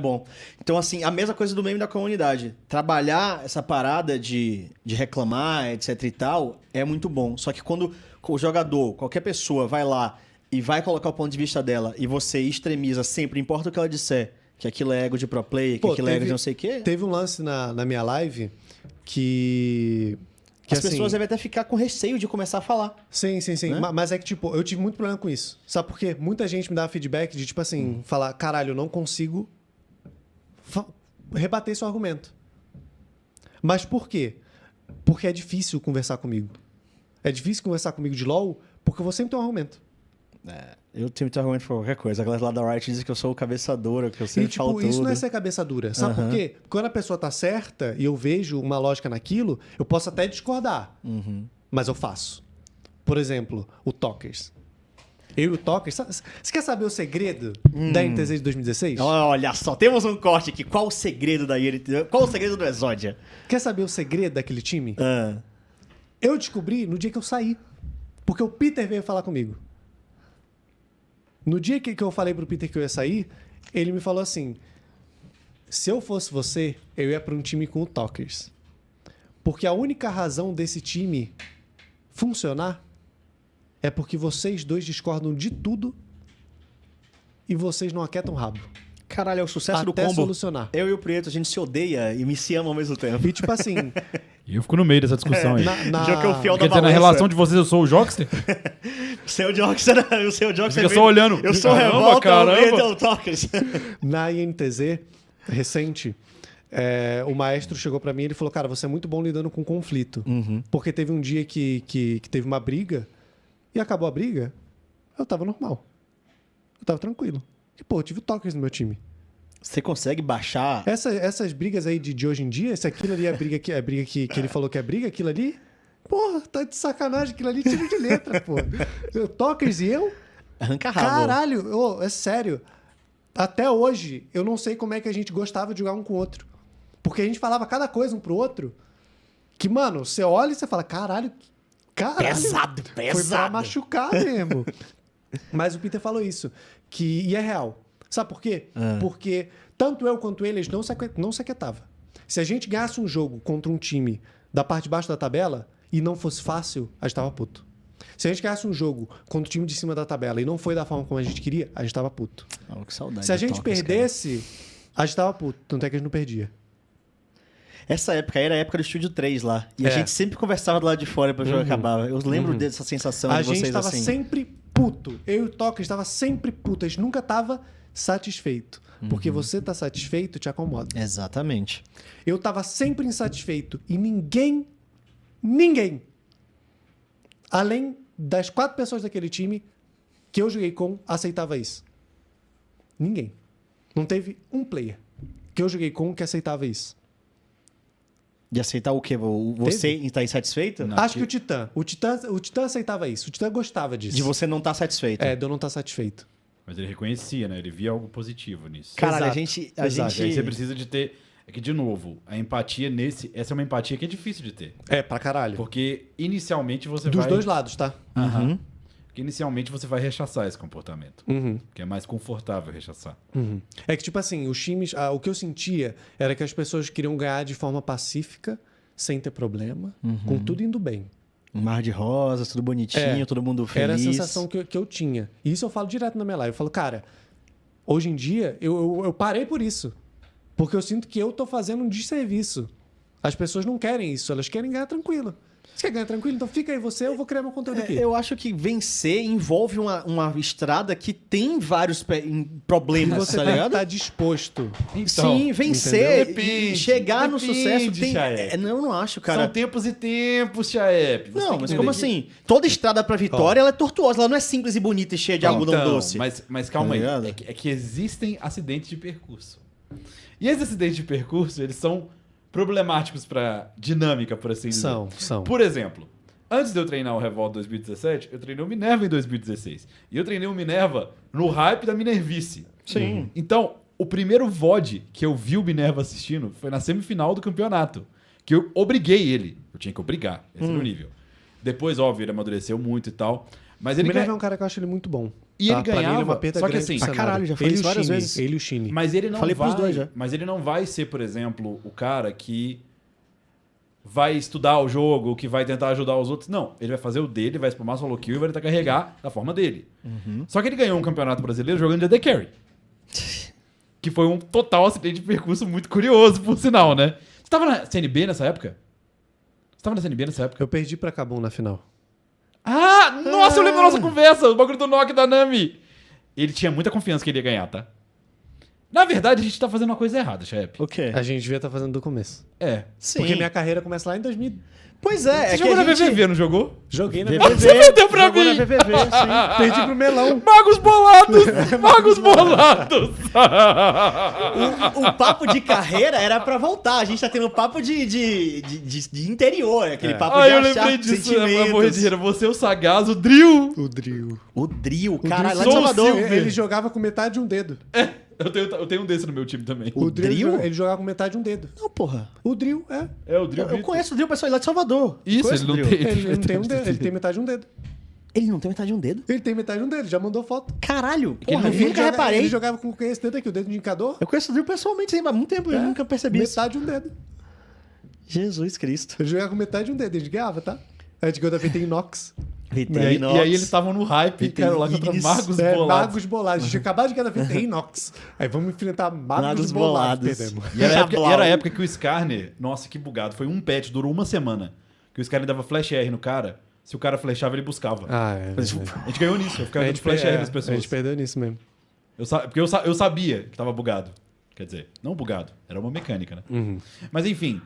bom. Então, assim, a mesma coisa do meme da comunidade. Trabalhar essa parada de, de reclamar, etc e tal, é muito bom. Só que quando o jogador, qualquer pessoa, vai lá e vai colocar o ponto de vista dela e você extremiza sempre, importa o que ela disser, que aquilo é ego de pro play que Pô, aquilo teve, é ego de não sei o quê. Teve um lance na, na minha live que. que As assim, pessoas devem até ficar com receio de começar a falar. Sim, sim, sim. Né? Mas é que, tipo, eu tive muito problema com isso. Sabe por quê? Muita gente me dava feedback de, tipo assim, hum. falar, caralho, eu não consigo rebater seu argumento. Mas por quê? Porque é difícil conversar comigo. É difícil conversar comigo de LOL porque eu vou sempre ter um argumento. É, eu sempre tenho argumento por qualquer coisa. A galera lá da Riot diz que eu sou o dura que eu sempre e, tipo, falo tudo. isso não é ser cabeçadura. Sabe uhum. por quê? Quando a pessoa tá certa e eu vejo uma lógica naquilo, eu posso até discordar. Uhum. Mas eu faço. Por exemplo, o Talkers. Eu e o Toca. Você quer saber o segredo hum. da INTZ de 2016? Olha só, temos um corte aqui. Qual o segredo da INTZ? Qual o segredo do Exódia? Quer saber o segredo daquele time? Ah. Eu descobri no dia que eu saí. Porque o Peter veio falar comigo. No dia que eu falei pro Peter que eu ia sair, ele me falou assim: se eu fosse você, eu ia para um time com o Talkers. Porque a única razão desse time funcionar é porque vocês dois discordam de tudo e vocês não aquietam o rabo. Caralho, é o sucesso Até do combo. solucionar. Eu e o Prieto, a gente se odeia e me se ama ao mesmo tempo. E tipo assim... e eu fico no meio dessa discussão é, aí. Na, na... é o fiel Quer da dizer, na relação de vocês, eu sou o Jockster? Você é o Jockster, eu sou o Jockster. Eu só olhando. Eu sou caramba, revolta, caramba. É o Tokers. na INTZ, recente, é, o maestro chegou para mim e ele falou, cara, você é muito bom lidando com conflito. Uhum. Porque teve um dia que, que, que teve uma briga e acabou a briga, eu tava normal. Eu tava tranquilo. E, pô, eu tive toques no meu time. Você consegue baixar. Essa, essas brigas aí de, de hoje em dia, se aquilo ali é a briga, que, é a briga que, que ele falou que é briga, aquilo ali. Porra, tá de sacanagem aquilo ali, é tiro de letra, pô. Toques e eu. Arranca rabo. Caralho, oh, é sério. Até hoje, eu não sei como é que a gente gostava de jogar um com o outro. Porque a gente falava cada coisa um pro outro. Que, mano, você olha e você fala, caralho, Caralho, pesado, pesado. Foi pra machucar mesmo. Mas o Peter falou isso, que e é real. Sabe por quê? Ah. Porque tanto eu quanto eles não se, não se aquietavam. Se a gente ganhasse um jogo contra um time da parte de baixo da tabela e não fosse fácil, a gente tava puto. Se a gente ganhasse um jogo contra o time de cima da tabela e não foi da forma como a gente queria, a gente tava puto. Oh, que saudade. Se a gente toques, perdesse, cara. a gente tava puto. Tanto é que a gente não perdia. Essa época era a época do Estúdio 3 lá. E a é. gente sempre conversava do lado de fora pra o jogo uhum. acabar. Eu lembro uhum. dessa sensação a de vocês assim. A gente tava sempre puto. Eu e o Toca estava sempre puto. A gente nunca tava satisfeito. Porque uhum. você tá satisfeito, te acomoda. Exatamente. Eu tava sempre insatisfeito e ninguém, ninguém, além das quatro pessoas daquele time que eu joguei com, aceitava isso. Ninguém. Não teve um player que eu joguei com que aceitava isso. De aceitar o quê? Você Teve? está insatisfeito? Não, Acho que... que o Titã. O Titã, o Titã aceitava isso. O Titã gostava disso. De você não estar tá satisfeito. É, de eu não estar tá satisfeito. Mas ele reconhecia, né? Ele via algo positivo nisso. Caralho, a gente. A gente... você precisa de ter. É que, de novo, a empatia nesse. Essa é uma empatia que é difícil de ter. É, pra caralho. Porque inicialmente você Dos vai. Dos dois lados, tá? Uhum. uhum. Porque inicialmente você vai rechaçar esse comportamento. Uhum. Porque é mais confortável rechaçar. Uhum. É que, tipo assim, os times. Ah, o que eu sentia era que as pessoas queriam ganhar de forma pacífica, sem ter problema, uhum. com tudo indo bem. Um mar de rosas, tudo bonitinho, é, todo mundo feliz. Era a sensação que eu, que eu tinha. E isso eu falo direto na minha live. Eu falo, cara, hoje em dia eu, eu, eu parei por isso. Porque eu sinto que eu tô fazendo um desserviço. As pessoas não querem isso, elas querem ganhar tranquilo. Você quer ganhar tranquilo? Então fica aí você, eu vou criar meu conteúdo é, aqui. Eu acho que vencer envolve uma, uma estrada que tem vários problemas, você tá ligado? tá disposto. Então, Sim, vencer depende, chegar depende, no sucesso tem... É, não, não acho, cara. São tempos e tempos, Chaep. Você não, mas como assim? Toda estrada pra vitória, ela é tortuosa, ela não é simples e bonita e cheia de então, algodão doce. Mas, mas calma tá aí, é que, é que existem acidentes de percurso. E esses acidentes de percurso, eles são problemáticos para dinâmica, por assim dizer. São, são. Por exemplo, antes de eu treinar o Revolta 2017, eu treinei o Minerva em 2016. E eu treinei o Minerva no hype da Minervice. Sim. Uhum. Então, o primeiro VOD que eu vi o Minerva assistindo foi na semifinal do campeonato. Que eu obriguei ele. Eu tinha que obrigar. Esse hum. era o hum. nível. Depois, óbvio, ele amadureceu muito e tal. Mas ele o Minerva ganha... é um cara que eu acho ele muito bom. E tá? ele ganhava, ele é uma perda só que assim, pra caralho, já falei ele várias Chine, vezes. Ele e o Chine. Mas ele não falei vai, dois já. mas ele não vai ser, por exemplo, o cara que vai estudar o jogo, que vai tentar ajudar os outros. Não, ele vai fazer o dele, vai espumar solo kill e vai tentar carregar da forma dele. Uhum. Só que ele ganhou um campeonato brasileiro jogando de AD Carry. que foi um total acidente de percurso muito curioso, por sinal, né? Você tava na CNB nessa época? Você tava na CNB nessa época? Eu perdi pra Cabum na final. Ah! Nossa, eu lembro da nossa ah. conversa, o bagulho do Nock da Nami. Ele tinha muita confiança que ele ia ganhar, tá? Na verdade, a gente tá fazendo uma coisa errada, Chape. O quê? A gente devia estar tá fazendo do começo. É. Sim. Porque minha carreira começa lá em 2000. Pois é, Você é jogou que na gente... VVV, não jogou? Joguei na VVV. Você perdeu pra jogou mim. na VVV, sim. Perdi pro Melão. Magos bolados! Magos bolados! o, o, papo de carreira era pra voltar. A gente tá tendo um papo de, de, de, de interior, aquele é. papo ah, de eu achar lembrei disso, é, amor dizer, Você, é o Sagaz, o Drill. O Drill. O Drill, caralho, lá de Salvador. Ele jogava com metade de um dedo. É. Eu tenho, eu tenho um desse no meu time também. O, o drill, drill? Ele jogava com metade de um dedo. Não, porra. O drill, é. É, o drill. Eu, eu conheço o drill, pessoal, é lá de Salvador. Isso, ele não tem. Ele não tem um dedo, ele tem metade de um dedo. Ele não tem metade de um dedo? Ele tem metade de um dedo, já mandou foto. Caralho! Porra, eu nunca joga, reparei. Ele jogava com esse dedo aqui, o dedo de indicador. Eu conheço o drill pessoalmente, sim, há muito tempo, é, eu nunca percebi metade isso. Metade de um dedo. Jesus Cristo. ele jogava com metade de um dedo, ele gente ganhava, tá? A gente ganhou da feita em inox. Vitrinox. Né? E, e aí eles estavam no hype, e cara, lá contra Isso, Magos é, Bolados. Magos Bolados. A gente acabado de ganhar Vitrinox. Aí vamos enfrentar Magos, Magos Bolados. bolados. E, era época, era a época que o Scarner, nossa, que bugado, foi um patch, durou uma semana, que o Scarner dava flash R no cara. Se o cara flechava, ele buscava. Ah, é, Mas, tipo, é. a gente ganhou nisso, eu ficava dando flash R nas é, pessoas. A gente perdeu nisso mesmo. Eu, porque eu, eu sabia que tava bugado. Quer dizer, não bugado, era uma mecânica, né? Uhum. Mas enfim,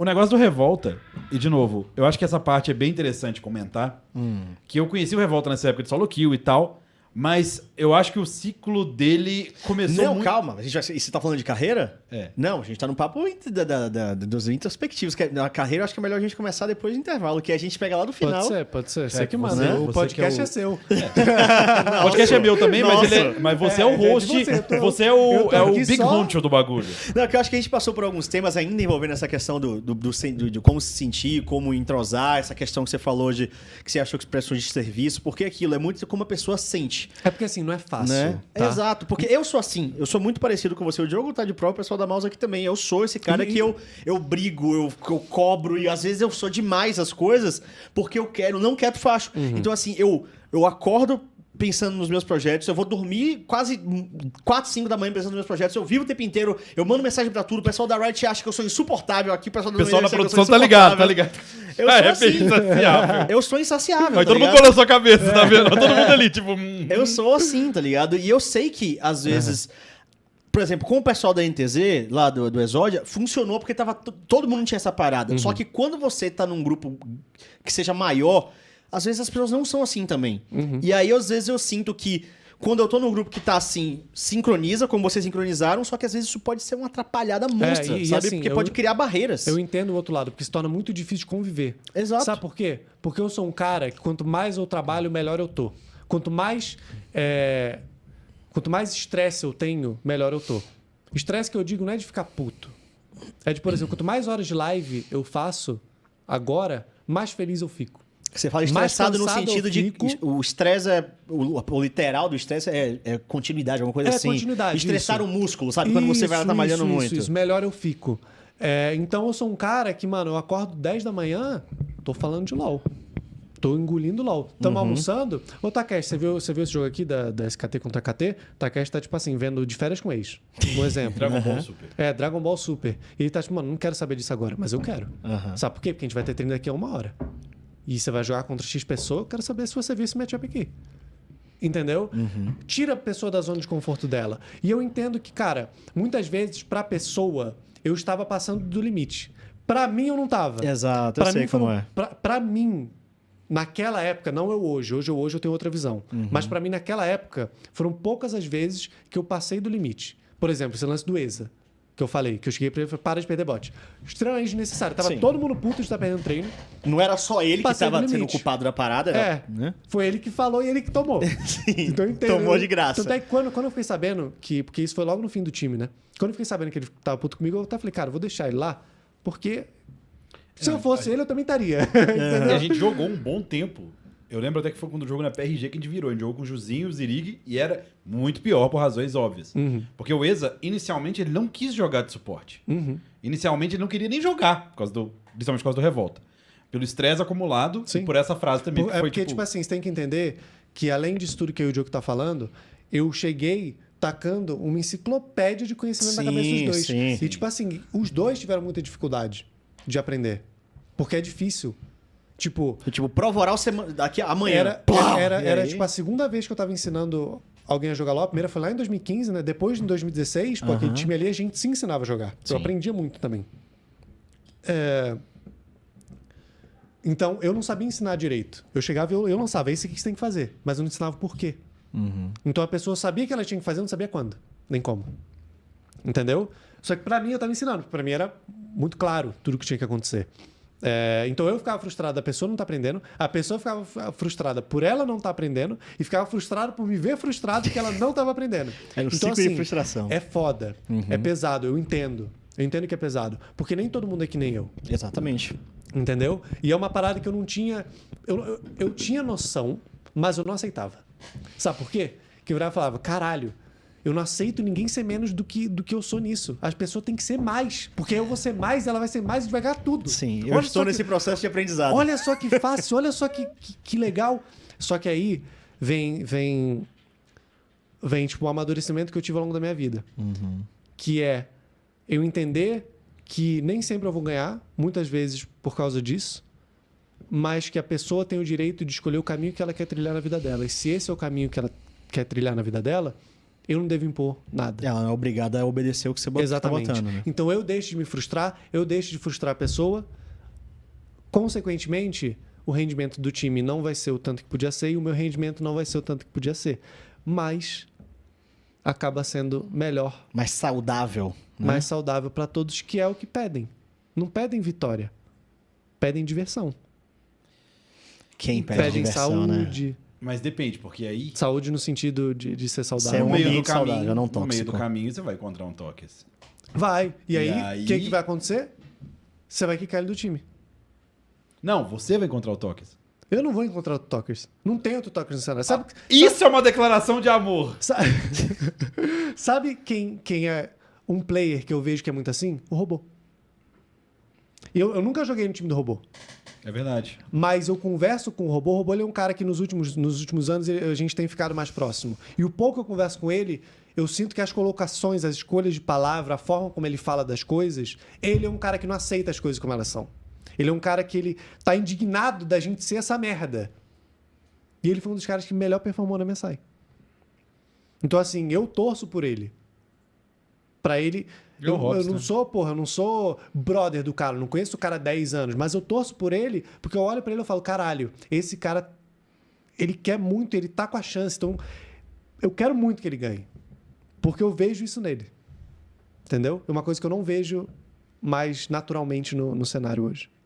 o negócio do Revolta, e de novo, eu acho que essa parte é bem interessante comentar, hum. que eu conheci o Revolta nessa época de solo kill e tal, mas eu acho que o ciclo dele começou. Não, muito... calma. A gente vai... Você tá falando de carreira? É. Não, a gente tá no papo da, da, da, dos introspectivos. Que é- na carreira, eu acho que é melhor a gente começar depois do intervalo, que a gente pega lá do final. Pode ser, pode ser. Você é, que manda. Né? O podcast é, o... é seu. É. o podcast é meu também, mas, ele é- mas você é, o host. Você, você, é o, é o Big só... do bagulho. Não, que eu acho que a gente passou por alguns temas ainda envolvendo essa questão do, do, do, do de como se sentir, como entrosar, essa questão que você falou de que você achou que prestações de serviço, porque aquilo é muito como a pessoa sente gente. É porque assim, não é fácil. Né? Tá? Exato, porque eu sou assim. Eu sou muito parecido com você. O Diogo tá de prova, o pessoal da Mouse aqui também. Eu sou esse cara e... que eu, eu brigo, eu, eu cobro e às vezes eu sou demais as coisas porque eu quero, não quero facho. Uhum. Então assim, eu, eu acordo pensando nos meus projetos, eu vou dormir quase 4, 5 da manhã pensando nos meus projetos, eu vivo o tempo inteiro, eu mando mensagem pra tudo, o pessoal da Riot acha que eu sou insuportável aqui, o pessoal da, pessoal da produção tá ligado, tá ligado. Eu é, sou é, assim. insaciável. Eu sou insaciável. Mas tá todo ligado? mundo colou sua cabeça, tá vendo? todo mundo ali, tipo. Hum. Eu sou assim, tá ligado? E eu sei que, às vezes. Por exemplo, com o pessoal da NTZ, lá do, do Exódia, funcionou porque tava todo mundo tinha essa parada. Uhum. Só que quando você tá num grupo que seja maior, às vezes as pessoas não são assim também. Uhum. E aí, às vezes, eu sinto que quando eu tô num grupo que tá assim, sincroniza, como vocês sincronizaram, só que às vezes isso pode ser uma atrapalhada é, monstra, é, e, sabe? E assim, porque eu, pode criar barreiras. Eu entendo o outro lado, porque se torna muito difícil de conviver. Exato. Sabe por quê? Porque eu sou um cara que quanto mais eu trabalho, melhor eu tô. Quanto mais. É, quanto mais estresse eu tenho, melhor eu tô. Estresse que eu digo não é de ficar puto. É de, por exemplo, quanto mais horas de live eu faço agora, mais feliz eu fico. Você fala estressado no sentido de. O estresse é. O, literal do estresse é, é, continuidade, alguma coisa é assim. Continuidade, Estressar isso. o músculo, sabe? Quando você vai estar tá malhando isso, muito. Isso, melhor eu fico. É, então eu sou um cara que, mano, eu acordo 10 da manhã, tô falando de LOL. Tô engolindo LOL. Tamo uhum. almoçando. Ô, Takesh, você viu, você viu esse jogo aqui da, da SKT contra KT? Takesh tá, tipo assim, vendo de férias com ex. Um exemplo. Dragon uhum. Ball Super. É, Dragon Ball Super. E ele tá, tipo, mano, não quero saber disso agora, mas eu quero. Uhum. Sabe por quê? Porque a gente vai ter treino daqui a uma hora e você vai jogar contra X pessoa, eu quero saber se você viu esse matchup aqui. Entendeu? Uhum. Tira a pessoa da zona de conforto dela. E eu entendo que, cara, muitas vezes pra pessoa eu estava passando do limite. Pra mim eu não tava. Exato, pra eu sei como é. Pra, pra mim, naquela época, não eu hoje, hoje eu, hoje eu tenho outra visão. Uhum. Mas para mim, naquela época, foram poucas as vezes que eu passei do limite. Por exemplo, esse lance do ESA que eu falei, que eu cheguei pra ele e falei, para de perder bot. Extremamente desnecessário. Tava Sim. todo mundo puto de estar perdendo treino. Não era só ele que tava sendo culpado da parada, era, é, né? Foi ele que falou e ele que tomou. Sim, então, entendo, tomou de graça. Então, até que quando, quando eu fiquei sabendo que... Porque isso foi logo no fim do time, né? Quando eu fiquei sabendo que ele tava puto comigo, eu até falei, cara, vou deixar ele lá, porque... Se eu é, fosse ele, eu também estaria. É, a gente jogou um bom tempo eu lembro até que foi quando o jogo na PRG que a gente virou. A gente jogou com o Juzinho, o Zirig, e era muito pior por razões óbvias. Uhum. Porque o Eza, inicialmente, ele não quis jogar de suporte. Uhum. Inicialmente, ele não queria nem jogar, por causa do, principalmente por causa do Revolta. Pelo estresse acumulado Sim. e por essa frase também. Por, é foi, é porque, tipo... tipo... assim, você tem que entender que, além disso tudo que o Diogo tá falando, eu cheguei tacando uma enciclopédia de conhecimento sim, na cabeça dos dois. Sim, e, tipo assim, os dois tiveram muita dificuldade de aprender. Porque é difícil. Tipo. Tipo, prova oral semana, daqui amanhã. Era, era, era, era tipo a segunda vez que eu tava ensinando alguém a jogar LOL. A primeira foi lá em 2015, né? Depois, em 2016, porque uhum. time ali a gente se ensinava a jogar. Sim. Eu aprendia muito também. É... Então, eu não sabia ensinar direito. Eu chegava e eu, eu lançava, esse é que você tem que fazer. Mas eu não ensinava por quê. Uhum. Então, a pessoa sabia que ela tinha que fazer, não sabia quando, nem como. Entendeu? Só que para mim, eu tava ensinando. pra mim era muito claro tudo que tinha que acontecer. É, então eu ficava frustrado, a pessoa não tá aprendendo, a pessoa ficava frustrada por ela não tá aprendendo e ficava frustrado por me ver frustrado que ela não tava aprendendo. É um então, assim, de frustração. É foda, é uhum. é pesado, eu entendo. Eu entendo que é pesado, porque nem todo mundo é que nem eu. Exatamente. Entendeu? E é uma parada que eu não tinha. Eu, eu, eu tinha noção, mas eu não aceitava. Sabe por quê? Que eu virava falava: caralho, eu não aceito ninguém ser menos do que, do que eu sou nisso. As pessoas têm que ser mais. Porque eu vou ser mais, ela vai ser mais e vai ganhar tudo. Sim, eu olha estou nesse que, processo de aprendizado. Olha só que fácil, olha só que, que, que, legal. Só que aí vem, vem, vem tipo, o um amadurecimento que eu tive ao longo da minha vida. Uhum. Que é eu entender que nem sempre eu vou ganhar, muitas vezes por causa disso mas que a pessoa tem o direito de escolher o caminho que ela quer trilhar na vida dela. E se esse é o caminho que ela quer trilhar na vida dela, eu não devo impor nada. Ela é obrigada a obedecer o que você está botando. Né? Então eu deixo de me frustrar, eu deixo de frustrar a pessoa. Consequentemente, o rendimento do time não vai ser o tanto que podia ser e o meu rendimento não vai ser o tanto que podia ser. Mas acaba sendo melhor. Mais saudável. Né? Mais saudável para todos, que é o que pedem. Não pedem vitória, pedem diversão. Quem pede pedem diversão, né? saúde. Né? Mas depende, porque aí. Saúde no sentido de, de ser saudável. Você é um no meio do caminho, saudável, não tóxico. No meio do caminho você vai encontrar um toque. Assim. Vai. E, e aí, o que, é que vai acontecer? Você vai quicar ele do time. Não, você vai encontrar o Tokers. Eu não vou encontrar o Tokers. Não tem outro Tokers no cenário. Sabe, ah, isso sabe... é uma declaração de amor. Sabe, sabe quem, quem é um player que eu vejo que é muito assim? O robô. Eu, eu nunca joguei no time do robô. É verdade. Mas eu converso com o robô. O robô é um cara que nos últimos, nos últimos anos a gente tem ficado mais próximo. E o pouco que eu converso com ele, eu sinto que as colocações, as escolhas de palavra, a forma como ele fala das coisas, ele é um cara que não aceita as coisas como elas são. Ele é um cara que ele tá indignado da gente ser essa merda. E ele foi um dos caras que melhor performou na mensagem. Então, assim, eu torço por ele. para ele eu, eu, não né? sou, porra, eu não sou brother do cara, não conheço o cara há 10 anos, mas eu torço por ele, porque eu olho para ele e falo, caralho, esse cara, ele quer muito, ele tá com a chance, então eu quero muito que ele ganhe. Porque eu vejo isso nele. Entendeu? É uma coisa que eu não vejo mais naturalmente no, no cenário hoje.